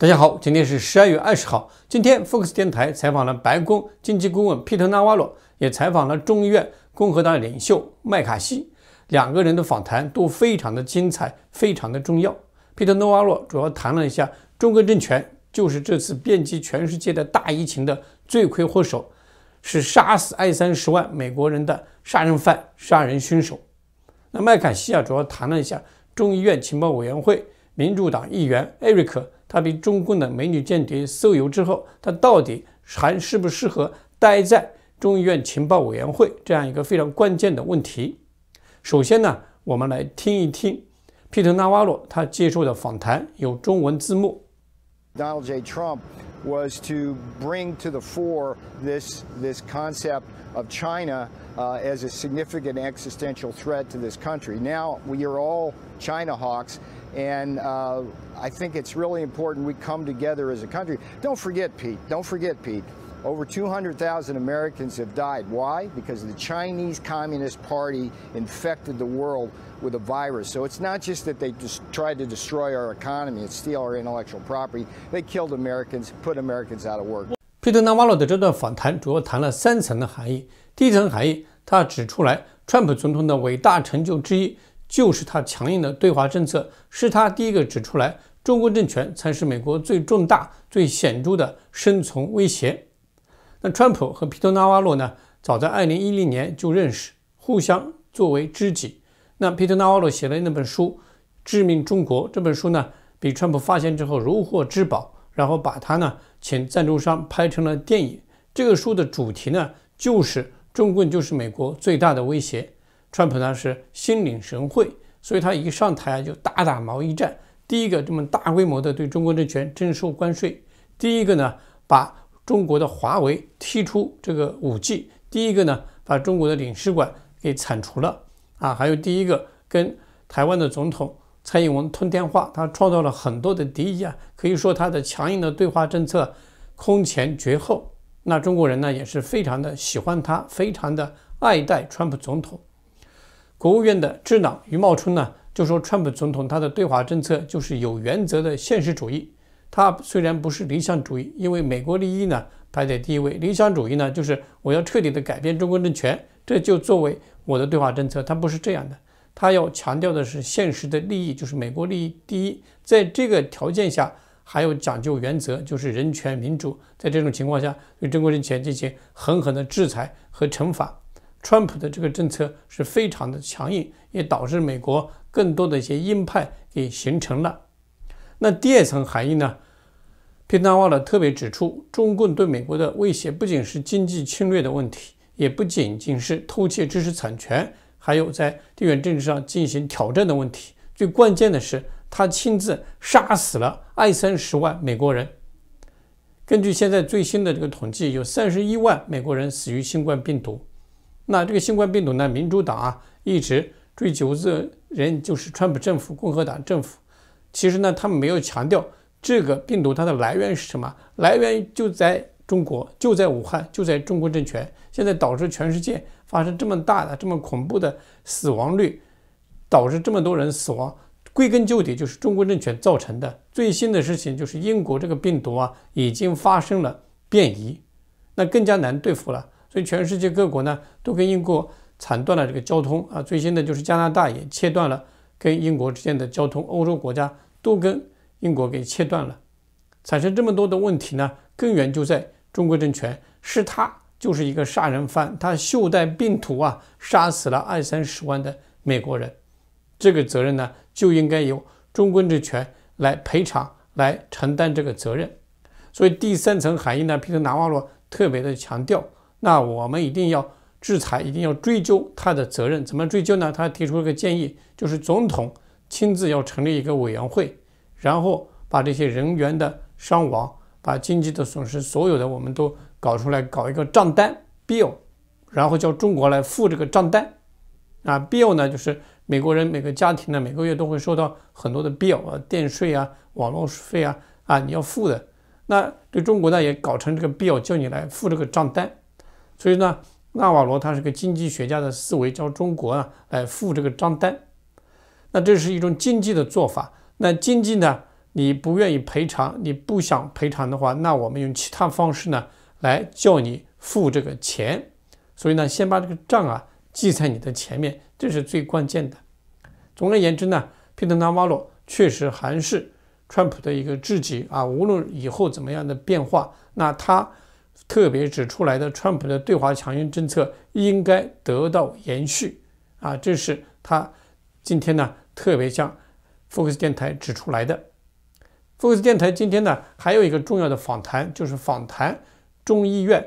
大家好，今天是十二月二十号。今天福克斯电台采访了白宫经济顾问皮特·纳瓦罗，也采访了众议院共和党领袖麦卡锡。两个人的访谈都非常的精彩，非常的重要。皮特·纳瓦罗主要谈了一下，中国政权就是这次遍及全世界的大疫情的罪魁祸首，是杀死二三十万美国人的杀人犯、杀人凶手。那麦卡锡啊，主要谈了一下众议院情报委员会民主党议员艾瑞克。他被中共的美女间谍收留之后，他到底还适不适合待在中院情报委员会这样一个非常关键的问题？首先呢，我们来听一听皮特·纳瓦罗他接受的访谈，有中文字幕。Donald J. Trump was to bring to the fore this this concept of China uh, as a significant existential threat to this country. Now we are all China hawks, and uh, I think it's really important we come together as a country. Don't forget, Pete. Don't forget, Pete. Over 200,000 Americans have died. Why? Because the Chinese Communist Party infected the world with a virus. So it's not just that they just tried to destroy our economy and steal our intellectual property. They killed Americans, put Americans out of work. 佩德纳瓦罗的这段访谈主要谈了三层的含义。第一层含义，他指出来，川普总统的伟大成就之一就是他强硬的对华政策，是他第一个指出来，中国政权才是美国最重大、最显著的生存威胁。那川普和皮特·纳瓦罗呢？早在2010年就认识，互相作为知己。那皮特·纳瓦罗写了那本书《致命中国》这本书呢，被川普发现之后如获至宝，然后把他呢请赞助商拍成了电影。这个书的主题呢，就是中国就是美国最大的威胁。川普呢是心领神会，所以他一上台就打打贸易战，第一个这么大规模的对中国政权征收关税，第一个呢把。中国的华为踢出这个五 G，第一个呢，把中国的领事馆给铲除了啊，还有第一个跟台湾的总统蔡英文通电话，他创造了很多的敌意啊，可以说他的强硬的对华政策空前绝后。那中国人呢，也是非常的喜欢他，非常的爱戴川普总统。国务院的智囊余茂春呢，就说川普总统他的对华政策就是有原则的现实主义。他虽然不是理想主义，因为美国利益呢排在第一位。理想主义呢，就是我要彻底的改变中国政权，这就作为我的对华政策。他不是这样的，他要强调的是现实的利益，就是美国利益第一。在这个条件下，还有讲究原则，就是人权、民主。在这种情况下，对中国政权进行狠狠的制裁和惩罚。川普的这个政策是非常的强硬，也导致美国更多的一些鹰派给形成了。那第二层含义呢？平纳瓦勒特别指出，中共对美国的威胁不仅是经济侵略的问题，也不仅仅是偷窃知识产权，还有在地缘政治上进行挑战的问题。最关键的是，他亲自杀死了二三十万美国人。根据现在最新的这个统计，有三十一万美国人死于新冠病毒。那这个新冠病毒呢？民主党啊一直追究责任，就是川普政府、共和党政府。其实呢，他们没有强调这个病毒它的来源是什么，来源就在中国，就在武汉，就在中国政权。现在导致全世界发生这么大的、这么恐怖的死亡率，导致这么多人死亡，归根究底就是中国政权造成的。最新的事情就是英国这个病毒啊，已经发生了变异，那更加难对付了。所以全世界各国呢，都跟英国惨断了这个交通啊。最新的就是加拿大也切断了。跟英国之间的交通，欧洲国家都跟英国给切断了，产生这么多的问题呢，根源就在中国政权，是他就是一个杀人犯，他袖带病毒啊，杀死了二三十万的美国人，这个责任呢就应该由中国政权来赔偿，来承担这个责任。所以第三层含义呢，皮特·南瓦罗特别的强调，那我们一定要。制裁一定要追究他的责任，怎么追究呢？他提出了个建议，就是总统亲自要成立一个委员会，然后把这些人员的伤亡、把经济的损失，所有的我们都搞出来，搞一个账单 bill，然后叫中国来付这个账单。啊，bill 呢，就是美国人每个家庭呢每个月都会收到很多的 bill 啊，电税啊，网络费啊，啊你要付的。那这中国呢也搞成这个 bill，叫你来付这个账单。所以呢。纳瓦罗他是个经济学家的思维，叫中国啊来付这个账单，那这是一种经济的做法。那经济呢，你不愿意赔偿，你不想赔偿的话，那我们用其他方式呢来叫你付这个钱。所以呢，先把这个账啊记在你的前面，这是最关键的。总而言之呢，皮特·纳瓦罗确实还是川普的一个知己啊。无论以后怎么样的变化，那他。特别指出来的，川普的对华强硬政策应该得到延续啊！这是他今天呢特别向 Fox 电台指出来的。Fox 电台今天呢还有一个重要的访谈，就是访谈众议院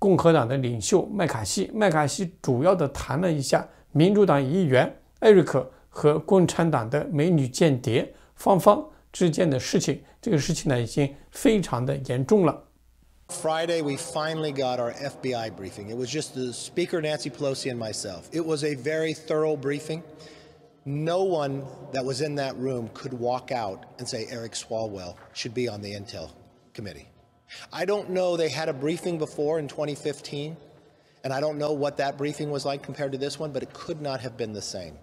共和党的领袖麦卡锡。麦卡锡主要的谈了一下民主党议员艾瑞克和共产党的美女间谍芳芳之间的事情。这个事情呢已经非常的严重了。Friday, we finally got our FBI briefing. It was just the Speaker Nancy Pelosi and myself. It was a very thorough briefing. No one that was in that room could walk out and say Eric Swalwell should be on the Intel Committee. I don't know, they had a briefing before in 2015, and I don't know what that briefing was like compared to this one, but it could not have been the same.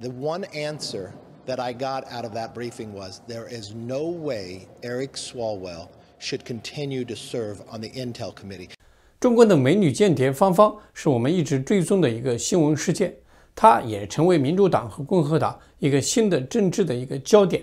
The one answer that I got out of that briefing was there is no way Eric Swalwell should serve the continue to on Committee. Intel 中国的美女间谍芳芳是我们一直追踪的一个新闻事件，她也成为民主党和共和党一个新的政治的一个焦点。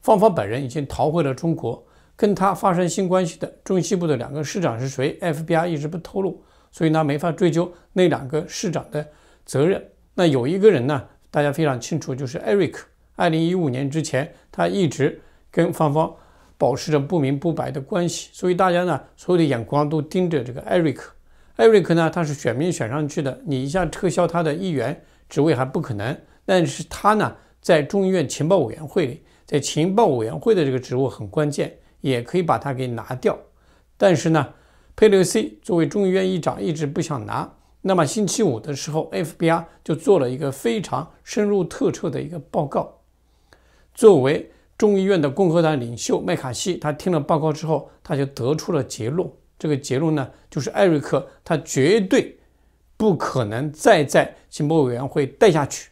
芳芳本人已经逃回了中国，跟她发生性关系的中西部的两个市长是谁？FBI 一直不透露，所以呢没法追究那两个市长的责任。那有一个人呢，大家非常清楚，就是 Eric。二零一五年之前，他一直跟芳芳。保持着不明不白的关系，所以大家呢，所有的眼光都盯着这个艾瑞克。艾瑞克呢，他是选民选上去的，你一下撤销他的议员职位还不可能。但是他呢，在众议院情报委员会，里，在情报委员会的这个职务很关键，也可以把他给拿掉。但是呢，佩洛西作为众议院议长，一直不想拿。那么星期五的时候，FBI 就做了一个非常深入特彻的一个报告，作为。众议院的共和党领袖麦卡锡，他听了报告之后，他就得出了结论。这个结论呢，就是艾瑞克他绝对不可能再在情报委员会待下去。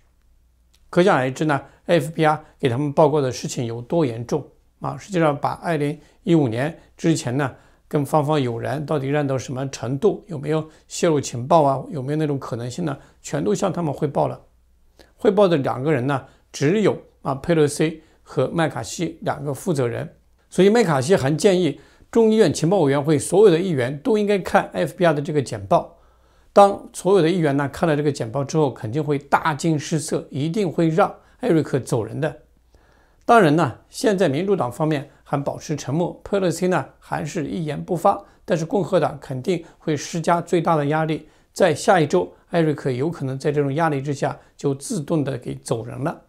可想而知呢，FBI 给他们报告的事情有多严重啊！实际上，把2015年之前呢，跟方方有人到底烂到什么程度，有没有泄露情报啊，有没有那种可能性呢，全都向他们汇报了。汇报的两个人呢，只有啊佩洛西。和麦卡锡两个负责人，所以麦卡锡还建议众议院情报委员会所有的议员都应该看 FBI 的这个简报。当所有的议员呢看了这个简报之后，肯定会大惊失色，一定会让艾瑞克走人的。当然呢，现在民主党方面还保持沉默，佩洛西呢还是一言不发。但是共和党肯定会施加最大的压力，在下一周，艾瑞克有可能在这种压力之下就自动的给走人了。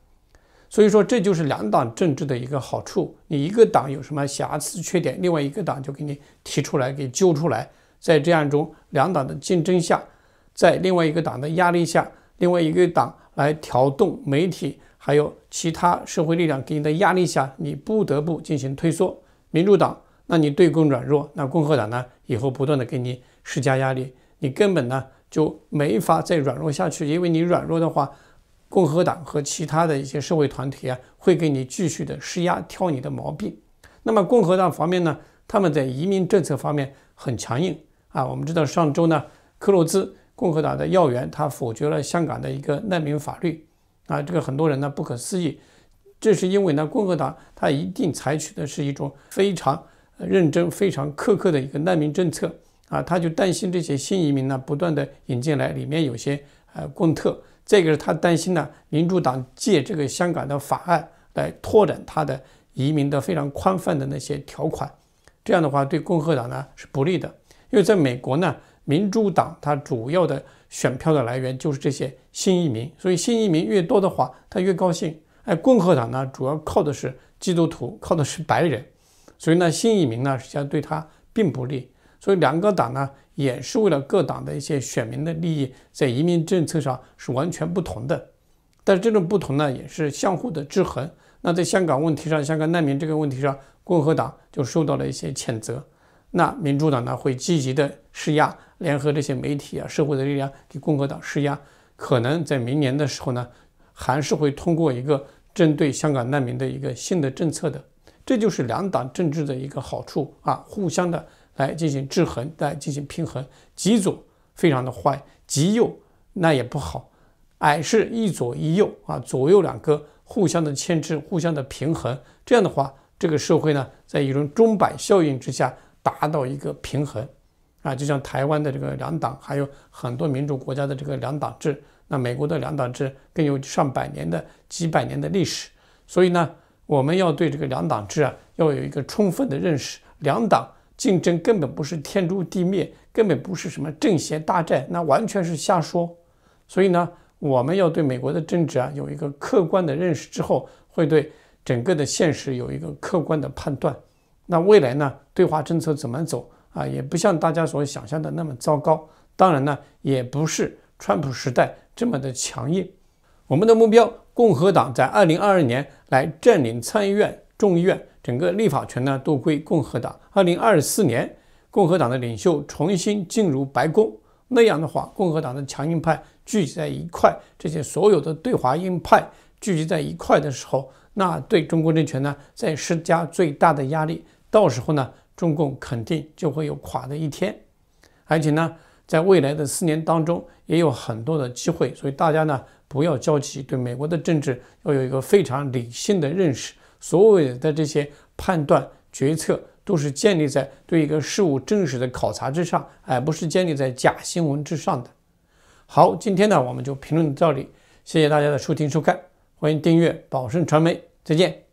所以说，这就是两党政治的一个好处。你一个党有什么瑕疵、缺点，另外一个党就给你提出来，给揪出来。在这样中，两党的竞争下，在另外一个党的压力下，另外一个党来调动媒体，还有其他社会力量给你的压力下，你不得不进行退缩。民主党，那你对共软弱，那共和党呢？以后不断的给你施加压力，你根本呢就没法再软弱下去，因为你软弱的话。共和党和其他的一些社会团体啊，会给你继续的施压，挑你的毛病。那么共和党方面呢，他们在移民政策方面很强硬啊。我们知道上周呢，克鲁兹共和党的要员他否决了香港的一个难民法律啊。这个很多人呢不可思议，这是因为呢，共和党他一定采取的是一种非常认真、非常苛刻的一个难民政策啊。他就担心这些新移民呢不断的引进来，里面有些呃共特。再一个是他担心呢，民主党借这个香港的法案来拓展他的移民的非常宽泛的那些条款，这样的话对共和党呢是不利的，因为在美国呢，民主党它主要的选票的来源就是这些新移民，所以新移民越多的话，他越高兴。哎，共和党呢主要靠的是基督徒，靠的是白人，所以呢新移民呢实际上对他并不利，所以两个党呢。也是为了各党的一些选民的利益，在移民政策上是完全不同的。但是这种不同呢，也是相互的制衡。那在香港问题上，香港难民这个问题上，共和党就受到了一些谴责。那民主党呢，会积极的施压，联合这些媒体啊、社会的力量给共和党施压。可能在明年的时候呢，还是会通过一个针对香港难民的一个新的政策的。这就是两党政治的一个好处啊，互相的。来进行制衡，来进行平衡。极左非常的坏，极右那也不好。矮是一左一右啊，左右两个互相的牵制，互相的平衡。这样的话，这个社会呢，在一种钟摆效应之下，达到一个平衡。啊，就像台湾的这个两党，还有很多民主国家的这个两党制。那美国的两党制更有上百年的、几百年的历史。所以呢，我们要对这个两党制啊，要有一个充分的认识。两党。竞争根本不是天诛地灭，根本不是什么政协大战，那完全是瞎说。所以呢，我们要对美国的政治啊有一个客观的认识，之后会对整个的现实有一个客观的判断。那未来呢，对华政策怎么走啊，也不像大家所想象的那么糟糕。当然呢，也不是川普时代这么的强硬。我们的目标，共和党在二零二二年来占领参议院。众议院整个立法权呢都归共和党。二零二四年，共和党的领袖重新进入白宫。那样的话，共和党的强硬派聚集在一块，这些所有的对华硬派聚集在一块的时候，那对中国政权呢在施加最大的压力。到时候呢，中共肯定就会有垮的一天。而且呢，在未来的四年当中，也有很多的机会。所以大家呢不要焦急，对美国的政治要有一个非常理性的认识。所有的这些判断决策都是建立在对一个事物真实的考察之上，而不是建立在假新闻之上的。好，今天呢，我们就评论到这里。谢谢大家的收听收看，欢迎订阅宝盛传媒，再见。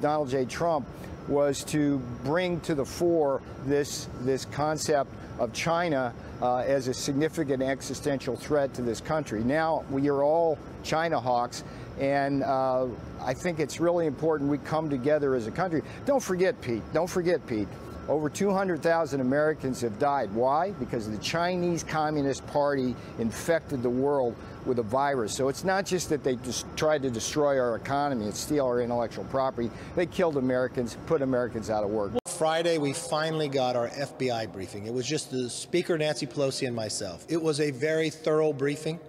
Donald J. Trump。was to bring to the fore this, this concept of China uh, as a significant existential threat to this country. Now we are all China hawks, and uh, I think it's really important we come together as a country. Don't forget, Pete, don't forget, Pete, over 200,000 Americans have died. Why? Because the Chinese Communist Party infected the world with a virus. So it's not just that they just tried to destroy our economy and steal our intellectual property. They killed Americans, put Americans out of work. Friday, we finally got our FBI briefing. It was just the Speaker, Nancy Pelosi, and myself. It was a very thorough briefing.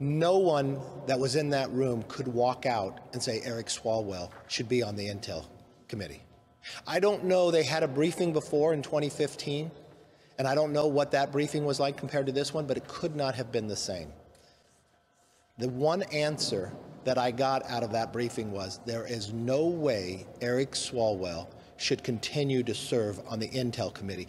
No one that was in that room could walk out and say Eric Swalwell should be on the Intel Committee. I don't know, they had a briefing before in 2015, and I don't know what that briefing was like compared to this one, but it could not have been the same. The one answer that I got out of that briefing was there is no way Eric Swalwell should continue to serve on the Intel Committee.